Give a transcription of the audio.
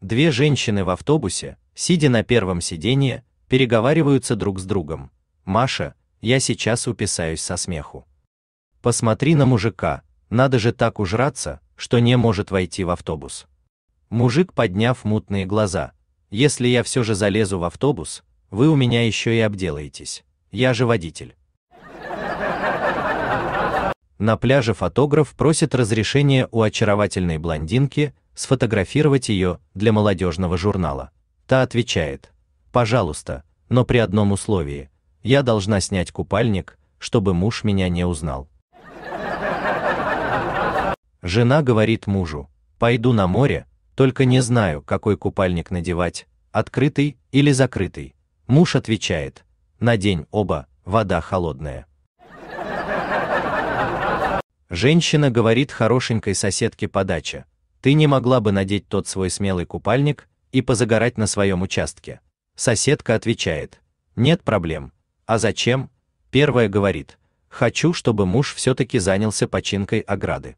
Две женщины в автобусе, сидя на первом сиденье, переговариваются друг с другом. Маша, я сейчас уписаюсь со смеху. Посмотри на мужика, надо же так ужраться, что не может войти в автобус. Мужик, подняв мутные глаза, если я все же залезу в автобус, вы у меня еще и обделаетесь. Я же водитель. На пляже фотограф просит разрешения у очаровательной блондинки, сфотографировать ее для молодежного журнала. Та отвечает: "Пожалуйста, но при одном условии. Я должна снять купальник, чтобы муж меня не узнал". Жена говорит мужу: "Пойду на море, только не знаю, какой купальник надевать, открытый или закрытый". Муж отвечает: "Надень оба, вода холодная". Женщина говорит хорошенькой соседке подача ты не могла бы надеть тот свой смелый купальник и позагорать на своем участке. Соседка отвечает: "Нет проблем". А зачем? Первая говорит: "Хочу, чтобы муж все таки занялся починкой ограды".